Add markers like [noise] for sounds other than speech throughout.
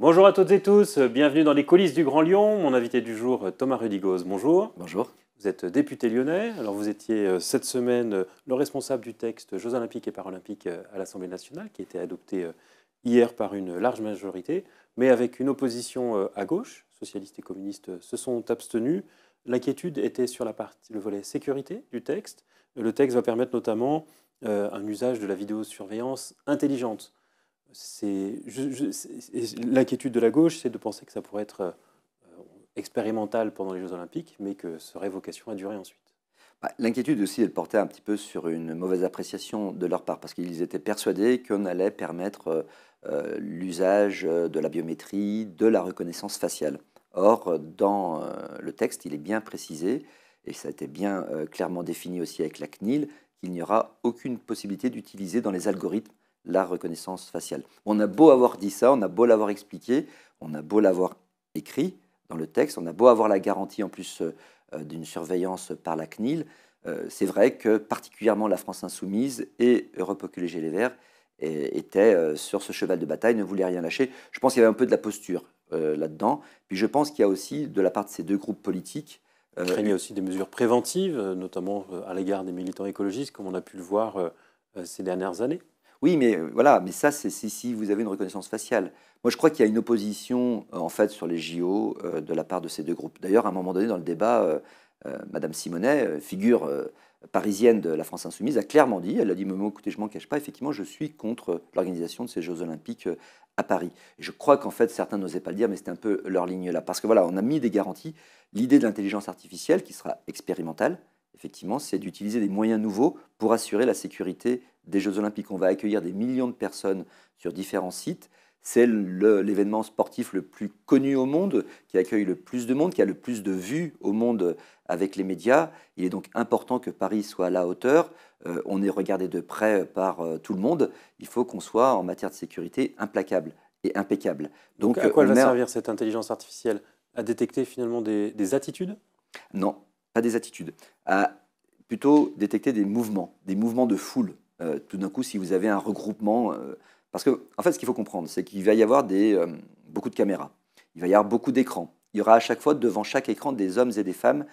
Bonjour à toutes et tous, bienvenue dans les coulisses du Grand Lyon. Mon invité du jour, Thomas Rudigoz. Bonjour. Bonjour. Vous êtes député lyonnais. Alors vous étiez euh, cette semaine euh, le responsable du texte Jeux olympiques et paralympiques euh, à l'Assemblée nationale, qui a été adopté hier par une large majorité, mais avec une opposition à gauche. Socialistes et communistes se sont abstenus. L'inquiétude était sur la partie, le volet sécurité du texte. Le texte va permettre notamment un usage de la vidéosurveillance intelligente l'inquiétude de la gauche, c'est de penser que ça pourrait être euh, expérimental pendant les Jeux Olympiques, mais que ce révocation a duré ensuite. Bah, l'inquiétude aussi, elle portait un petit peu sur une mauvaise appréciation de leur part, parce qu'ils étaient persuadés qu'on allait permettre euh, l'usage de la biométrie, de la reconnaissance faciale. Or, dans euh, le texte, il est bien précisé, et ça a été bien clairement défini aussi avec la CNIL, qu'il n'y aura aucune possibilité d'utiliser dans les algorithmes la reconnaissance faciale. On a beau avoir dit ça, on a beau l'avoir expliqué, on a beau l'avoir écrit dans le texte, on a beau avoir la garantie en plus euh, euh, d'une surveillance par la CNIL, euh, c'est vrai que particulièrement la France insoumise et Europe Écologie Les Verts étaient sur ce cheval de bataille, ne voulaient rien lâcher. Je pense qu'il y avait un peu de la posture là-dedans. Puis je pense qu'il y a aussi, de la part de ces deux groupes politiques, il a aussi des mesures préventives, notamment à l'égard des militants écologistes, comme on a pu le voir ces dernières années. Oui, mais euh, voilà, mais ça, c'est si, vous avez une reconnaissance faciale. Moi, je crois qu'il y a une opposition, euh, en fait, sur les JO euh, de la part de ces deux groupes. D'ailleurs, à un moment donné, dans le débat, Mme Madame Simonet, figure parisienne de la France Insoumise, a clairement dit, elle a dit, écoutez, je m'en cache pas, effectivement, je suis contre l'organisation de ces Jeux Olympiques à Paris. je crois qu'en fait, certains n'osaient pas le dire, mais c'était un peu leur ligne là. Parce que voilà, on a mis des garanties. L'idée de l'intelligence artificielle, qui sera expérimentale, effectivement, c'est d'utiliser des moyens nouveaux pour assurer la sécurité des Jeux Olympiques. On va accueillir des millions de personnes sur différents sites. C'est l'événement sportif le plus connu au monde, qui accueille le plus de monde, qui a le plus de vues au monde avec les médias. Il est donc important que Paris soit à la hauteur. Euh, on est regardé de près par euh, tout le monde. Il faut qu'on soit, en matière de sécurité, implacable et impeccable. Donc, à quoi euh, va servir cette intelligence artificielle À détecter finalement des, des attitudes Non, pas des attitudes, à plutôt détecter des mouvements, des mouvements de foule. Euh, tout d'un coup, si vous avez un regroupement, euh, parce qu'en fait, ce qu'il faut comprendre, c'est qu'il va y avoir euh, beaucoup de caméras, il va y avoir beaucoup d'écrans. Il y aura à chaque fois devant chaque écran des hommes et des femmes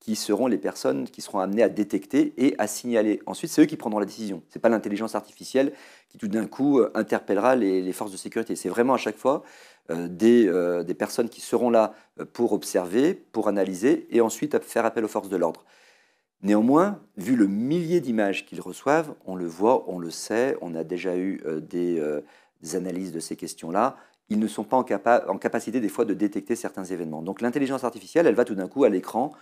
qui seront les personnes qui seront amenées à détecter et à signaler. Ensuite, c'est eux qui prendront la décision. Ce n'est pas l'intelligence artificielle qui tout d'un coup euh, interpellera les, forces de sécurité. C'est vraiment à chaque fois euh, euh, des, personnes qui seront là pour observer, pour analyser et ensuite faire appel aux forces de l'ordre. Néanmoins, vu le millier d'images qu'ils reçoivent, on le voit, on le sait, on a déjà eu des, analyses de ces questions-là ils ne sont pas en, capacité des fois de détecter certains événements. Donc l'intelligence artificielle, elle va tout d'un coup à l'écran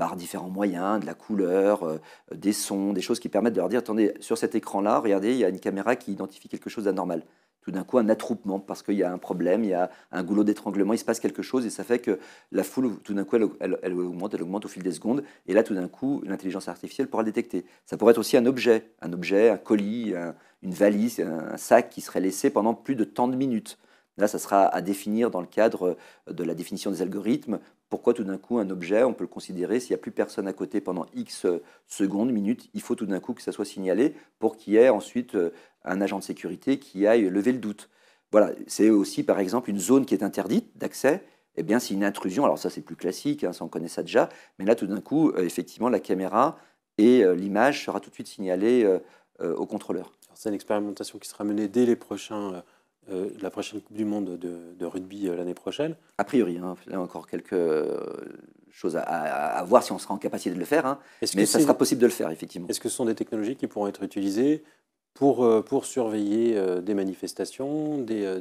par différents moyens, de la couleur, euh, des sons, des choses qui permettent de leur dire, attendez, sur cet écran-là, regardez, il y a une caméra qui identifie quelque chose d'anormal. Tout d'un coup, un attroupement, parce qu'il y a un problème, il y a un goulot d'étranglement, il se passe quelque chose, et ça fait que la foule, tout d'un coup, elle, augmente, elle augmente au fil des secondes, et là, tout d'un coup, l'intelligence artificielle pourra le détecter. Ça pourrait être aussi un objet, un objet, un colis, une valise, un, un sac qui serait laissé pendant plus de tant de minutes. Là, ça sera à définir dans le cadre euh, de la définition des algorithmes pourquoi tout d'un coup un objet, on peut le considérer, s'il n'y a plus personne à côté pendant X secondes, minutes, il faut tout d'un coup que ça soit signalé pour qu'il y ait ensuite euh, un agent de sécurité qui aille lever le doute. Voilà, c'est aussi par exemple une zone qui est interdite d'accès. Eh bien, c'est une intrusion. Alors ça, c'est plus classique, hein, on connaît ça déjà. Mais là, tout d'un coup, euh, effectivement, la caméra et euh, l'image sera tout de suite signalée au contrôleur. C'est une expérimentation qui sera menée dès les prochains euh, la prochaine Coupe du Monde de, rugby euh, l'année prochaine. A priori, hein. il y a encore quelques euh, choses à, voir si on sera en capacité de le faire, hein, mais ça sera possible de le faire, effectivement. Est-ce que ce sont des technologies qui pourront être utilisées pour, pour surveiller des manifestations, des,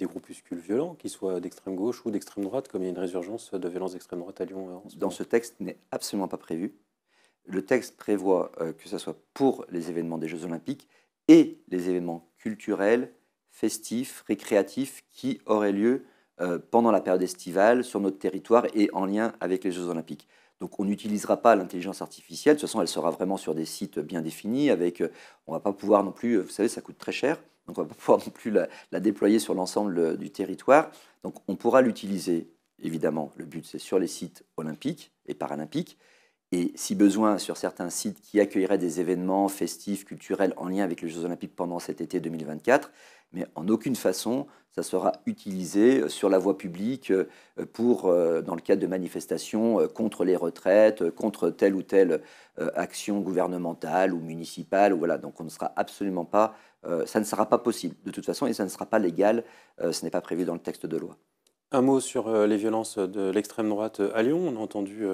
groupuscules violents, qu'ils soient d'extrême gauche ou d'extrême droite, comme il y a une résurgence de violences d'extrême droite à Lyon ce Dans ce texte n'est absolument pas prévu. Le texte prévoit que ce soit pour les événements des Jeux Olympiques et les événements culturels, festifs, récréatifs qui auraient lieu euh, pendant la période estivale sur notre territoire et en lien avec les Jeux Olympiques. Donc on n'utilisera pas l'intelligence artificielle, de toute façon elle sera vraiment sur des sites bien définis, avec, euh, on ne va pas pouvoir non plus, euh, vous savez ça coûte très cher, donc on ne va pas [laughs] pouvoir non plus la, la déployer sur l'ensemble du territoire. Donc on pourra l'utiliser, évidemment, le but c'est sur les sites olympiques et paralympiques, et si besoin sur certains sites qui accueilleraient des événements festifs, culturels en lien avec les Jeux olympiques pendant cet été 2024, mais en aucune façon ça sera utilisé euh, sur la voie publique euh, pour, euh, dans le cadre de manifestations contre les retraites, contre telle ou telle action gouvernementale ou municipale. Voilà. Donc on ne sera absolument pas, ça ne sera pas possible de toute façon et ça ne sera pas légal, ce n'est pas prévu dans le texte de loi. Un mot sur les violences de l'extrême droite à Lyon. On a entendu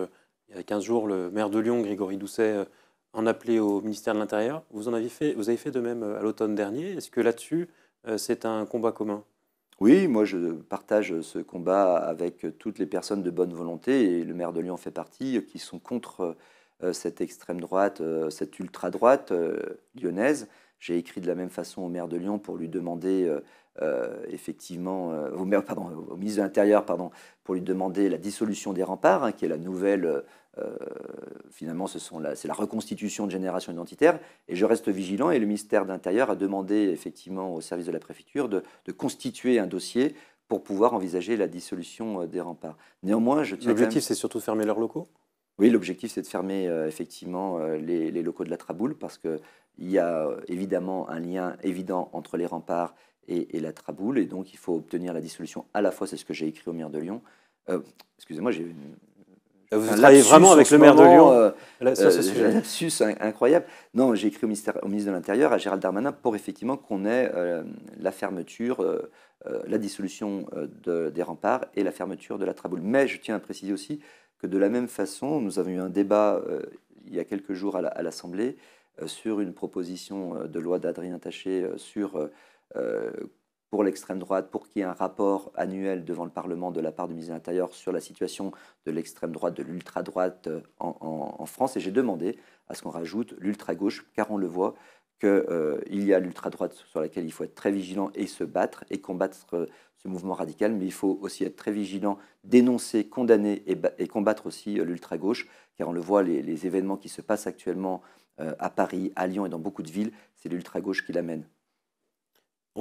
il y a 15 jours le maire de Lyon, Grégory Doucet, en appeler au ministère de l'Intérieur. Vous en fait, vous avez fait de même à l'automne dernier. Est-ce que là-dessus, euh, c'est un combat commun. Oui, moi je partage ce combat avec toutes les personnes de bonne volonté, et le maire de Lyon fait partie, euh, qui sont contre euh, cette extrême droite, cette ultra-droite lyonnaise. J'ai écrit de la même façon au maire de Lyon pour lui demander effectivement au, ministre de l'Intérieur pardon, pour lui demander la dissolution des remparts, hein, qui est la nouvelle euh, finalement, c'est la reconstitution de génération identitaire. Et je reste vigilant. Et le ministère de l'Intérieur a demandé effectivement au service de la préfecture de, constituer un dossier pour pouvoir envisager la dissolution euh, des remparts. Néanmoins, je L'objectif, c'est surtout de fermer leurs locaux Oui, l'objectif, c'est de fermer euh, effectivement les, locaux de la Traboule parce qu'il y a évidemment un lien évident entre les remparts et, la Traboule. Et donc, il faut obtenir la dissolution à la fois, c'est ce que j'ai écrit au maire de Lyon. Excusez-moi, j'ai vous travaillez vraiment avec le maire de Lyon euh, là, euh, incroyable. Non, j'ai écrit au, ministre de l'Intérieur, à Gérald Darmanin, pour effectivement qu'on ait euh, la fermeture, euh, la dissolution des remparts et la fermeture de la Traboule. Mais je tiens à préciser aussi que de la même façon, nous avons eu un débat il y a quelques jours à l'Assemblée sur une proposition de loi d'Adrien Taché sur pour l'extrême droite, pour qu'il y ait un rapport annuel devant le Parlement de la part du ministre de l'Intérieur sur la situation de l'extrême droite, de l'ultra-droite euh, en, France. Et j'ai demandé à ce qu'on rajoute l'ultra-gauche, car on le voit qu'il euh, y a l'ultra-droite sur laquelle il faut être très vigilant et se battre et combattre euh, ce mouvement radical, mais il faut aussi être très vigilant, dénoncer, condamner et, combattre aussi l'ultra-gauche, car on le voit, les, événements qui se passent actuellement à Paris, à Lyon et dans beaucoup de villes, c'est l'ultra-gauche qui l'amène.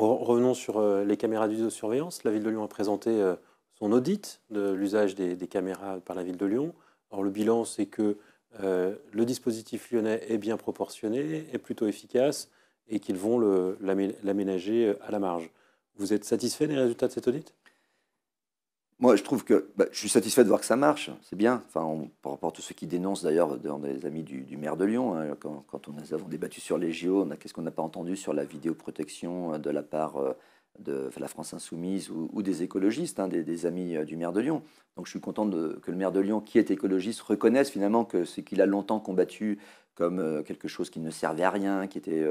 Revenons sur euh, les caméras d'usosurveillance. La ville de Lyon a présenté euh, son audit de l'usage des, caméras par la ville de Lyon. Or le bilan, c'est que euh, le dispositif lyonnais est bien proportionné, est plutôt efficace et qu'ils vont l'aménager à la marge. Vous êtes satisfait des résultats de cet audit moi, je trouve que bah, je suis satisfait de voir que ça marche, c'est bien. Enfin, par rapport à tous ceux qui dénoncent d'ailleurs des amis du, maire de Lyon, hein, quand, on a avons débattu sur les JO, qu'est-ce qu'on n'a pas entendu sur la vidéoprotection euh, de la part euh, de la France insoumise ou, des écologistes, hein, des, amis euh, du maire de Lyon. Donc, je suis content que le maire de Lyon, qui est écologiste, reconnaisse finalement que ce qu'il a longtemps combattu comme quelque chose qui ne servait à rien, qui était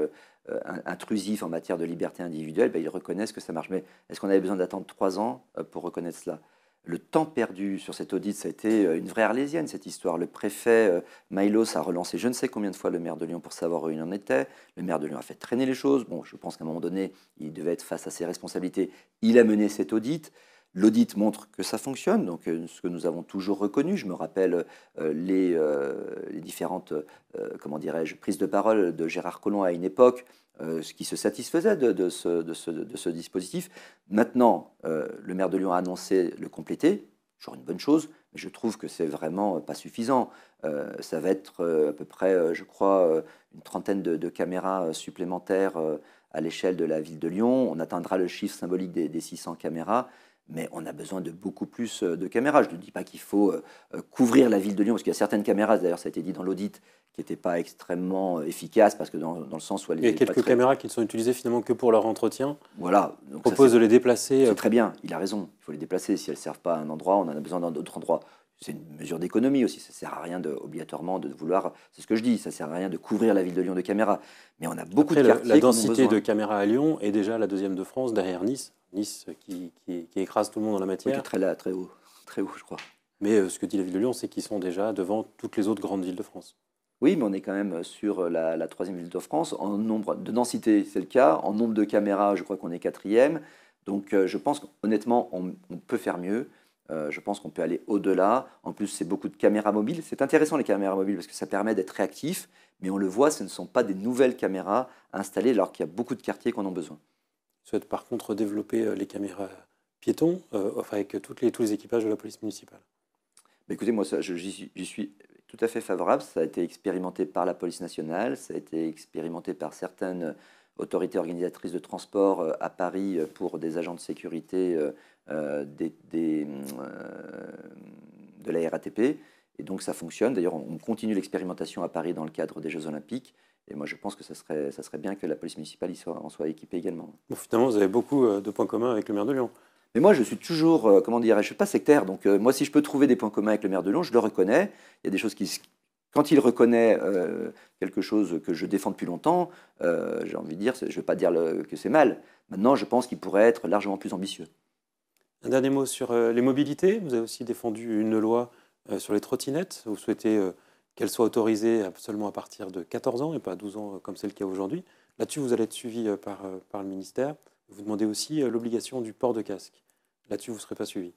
intrusif en matière de liberté individuelle, ben, Il ils que ça marche. Mais est-ce qu'on avait besoin d'attendre trois ans pour reconnaître cela le temps perdu sur cet audit, ça a été euh, une vraie arlésienne, cette histoire. Le préfet euh, Mylos a relancé je ne sais combien de fois le maire de Lyon pour savoir où il en était. Le maire de Lyon a fait traîner les choses. Bon, je pense qu'à un moment donné, il devait être face à ses responsabilités. Il a mené cet audit. L'audit montre que ça fonctionne, donc euh, ce que nous avons toujours reconnu. Je me rappelle les, différentes, comment dirais-je, prises de parole de Gérard Collomb à une époque euh, ce qui se satisfaisait de, ce, dispositif. Maintenant, euh, le maire de Lyon a annoncé le compléter, toujours une bonne chose, mais je trouve que c'est vraiment pas suffisant. Euh, ça va être à peu près, je crois, une trentaine de, caméras supplémentaires à l'échelle de la ville de Lyon. On atteindra le chiffre symbolique des 600 caméras mais on a besoin de beaucoup plus de caméras. Je ne dis pas qu'il faut couvrir la ville de Lyon, parce qu'il y a certaines caméras, d'ailleurs ça a été dit dans l'audit, qui n'étaient pas extrêmement euh, efficaces parce que dans, le sens où elles Il y a quelques caméras qui ne sont utilisées finalement que pour leur entretien. Voilà. Donc propose de les déplacer. C'est euh, très bien, il a raison. Il faut les déplacer. Si elles ne servent pas à un endroit, on en a besoin dans d'autres endroits. C'est une mesure d'économie aussi. Ça ne sert à rien obligatoirement de vouloir. C'est ce que je dis. Ça ne sert à rien de couvrir la ville de Lyon de caméras. Mais on a beaucoup de quartiers. La, la densité de caméras à Lyon est déjà la deuxième de France derrière Nice. Nice euh, qui, écrase tout le monde dans la matière. Oui, très, là, très haut, très haut, je crois. Mais ce que dit la ville de Lyon, c'est qu'ils sont déjà devant toutes les autres grandes villes de France. Oui, mais on est quand même sur euh, la, troisième ville de France. En nombre de densité, c'est le cas. En nombre de caméras, je crois qu'on est quatrième. Donc euh, je pense qu'honnêtement, on, on, peut faire mieux. Euh, je pense qu'on peut aller au-delà. En plus, c'est beaucoup de caméras mobiles. C'est intéressant les caméras mobiles parce que ça permet d'être réactif. Mais on le voit, ce ne sont pas des nouvelles caméras installées alors qu'il y a beaucoup de quartiers qu'on en a besoin. Je souhaite par contre développer les caméras piétons avec toutes les, tous les équipages de la police municipale. mais écoutez, moi, j'y suis tout à fait favorable. Ça a été expérimenté par la police nationale, ça a été expérimenté par certaines euh, autorités organisatrices de transport euh, à Paris euh, pour des agents de sécurité des, de la RATP. Et donc ça fonctionne. D'ailleurs, on continue l'expérimentation à Paris dans le cadre des Jeux Olympiques. Et moi, je pense que ça serait, ça serait bien que la police municipale y en soit équipée également. Bon, finalement, vous avez beaucoup de points communs avec le maire de Lyon. Mais moi, je suis toujours, euh, comment dire, je ne suis pas sectaire. Donc, euh, moi, si je peux trouver des points communs avec le maire de Lyon, je le reconnais. Il y a des choses qui. Quand il reconnaît euh, quelque chose que je défends depuis longtemps, j'ai envie de dire, je ne vais pas dire que c'est mal. Maintenant, je pense qu'il pourrait être largement plus ambitieux. Un dernier mot sur les mobilités. Vous avez aussi défendu une loi sur les trottinettes. Vous souhaitez qu'elles soient autorisées seulement à partir de 14 ans et pas à 12 ans comme c'est le a aujourd'hui. Là-dessus, vous allez être suivi par le ministère. Vous demandez aussi euh, l'obligation du port de casque. Là-dessus, vous ne serez pas suivi.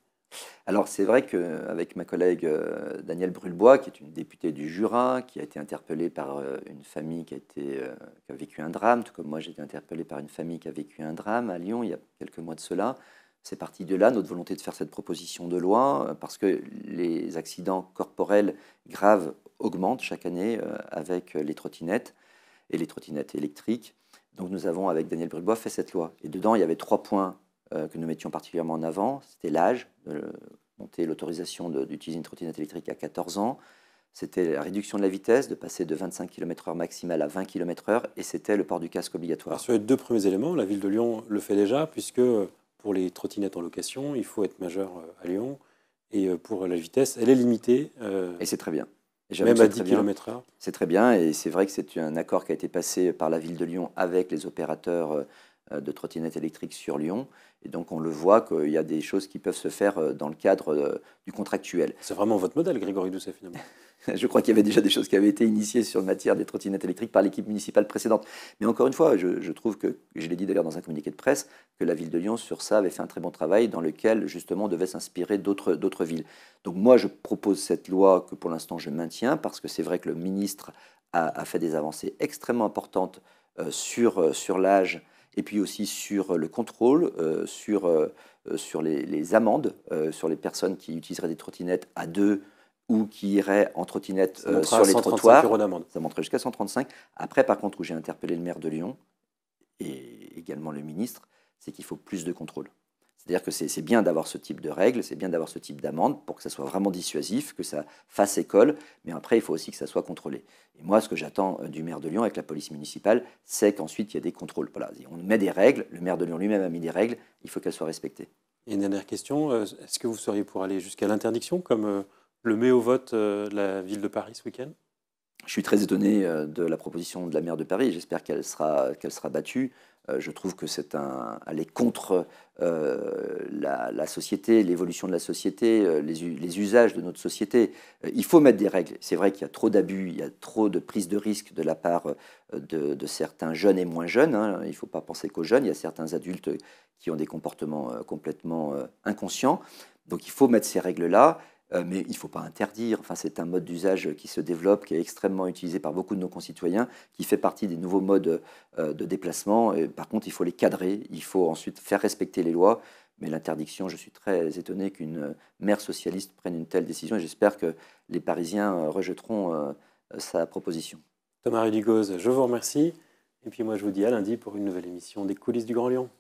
Alors c'est vrai qu'avec euh, ma collègue euh, Danielle Brulebois, qui est une députée du Jura, qui a été interpellée par une famille qui a, vécu un drame, tout comme moi j'ai été interpellée par une famille qui a vécu un drame à Lyon il y a quelques mois de cela, c'est parti de là notre volonté de faire cette proposition de loi, parce que les accidents corporels graves augmentent chaque année avec les trottinettes et les trottinettes électriques. Donc nous avons, avec Daniel Brulbois, fait cette loi. Et dedans, il y avait trois points euh, que nous mettions particulièrement en avant. C'était l'âge, euh, monter l'autorisation d'utiliser une trottinette électrique à 14 ans. C'était la réduction de la vitesse, de passer de 25 km/h maximale à 20 km/h, et c'était le port du casque obligatoire. Alors, sur les deux premiers éléments, la ville de Lyon le fait déjà, puisque pour les trottinettes en location, il faut être majeur euh, à Lyon, et pour la vitesse, elle est limitée. Et c'est très bien. Même à 10 km/h. C'est très bien, et c'est vrai que c'est un accord qui a été passé par la ville de Lyon avec les opérateurs euh, euh, de trottinettes électriques sur Lyon. Et donc on le voit qu'il y a des choses qui peuvent se faire euh, dans le cadre euh, du contractuel. C'est vraiment votre modèle, Grégory Doucet, finalement [laughs] Je crois qu'il y avait déjà des choses qui avaient été initiées sur la matière des trottinettes électriques par l'équipe municipale précédente. Mais encore une fois, je, trouve que, je l'ai dit d'ailleurs dans un communiqué de presse, que la ville de Lyon sur ça avait fait un très bon travail dans lequel justement devait s'inspirer d'autres villes. Donc moi, je propose cette loi que pour l'instant je maintiens parce que c'est vrai que le ministre a, fait des avancées extrêmement importantes sur l'âge et puis aussi sur euh, le contrôle, euh, sur, euh, sur les, amendes, sur les personnes qui utiliseraient des trottinettes à deux ou qui iraient en trottinette sur les trottoirs. Ça monterait jusqu'à 135. Après, par contre, où j'ai interpellé le maire de Lyon et également le ministre, c'est qu'il faut plus de contrôle. C'est-à-dire que c'est bien d'avoir ce type de règles, c'est bien d'avoir ce type d'amende pour que ça soit vraiment dissuasif, que ça fasse école, mais après, il faut aussi que ça soit contrôlé. Et moi, ce que j'attends euh, du maire de Lyon avec la police municipale, c'est qu'ensuite, il y a des contrôles. on met des règles, le maire de Lyon lui-même a mis des règles, il faut qu'elles soient respectées. Et une dernière question, euh, est-ce que vous seriez pour aller jusqu'à l'interdiction, comme euh, le met au vote la ville de Paris ce week-end je suis très étonné euh, de la proposition de la maire de Paris. J'espère qu'elle sera, battue. Euh, je trouve que c'est aller contre euh, la, société, l'évolution de la société, les, usages de notre société. Il faut mettre des règles. C'est vrai qu'il y a trop d'abus, il y a trop de prise de risque de la part de, certains jeunes et moins jeunes. Hein. Il ne faut pas penser qu'aux jeunes. Il y a certains adultes qui ont des comportements complètement inconscients. Donc il faut mettre ces règles-là. Euh, mais il ne faut pas interdire. Enfin, c'est un mode d'usage qui se développe, qui est extrêmement utilisé par beaucoup de nos concitoyens, qui fait partie des nouveaux modes euh, de déplacement. par contre, il faut les cadrer, il faut ensuite faire respecter les lois. Mais l'interdiction, je suis très étonné qu'une maire socialiste prenne une telle décision et j'espère que les Parisiens euh, rejetteront sa proposition. Thomas Ridigoz, je vous remercie. Et puis moi, je vous dis à lundi pour une nouvelle émission des coulisses du Grand Lyon.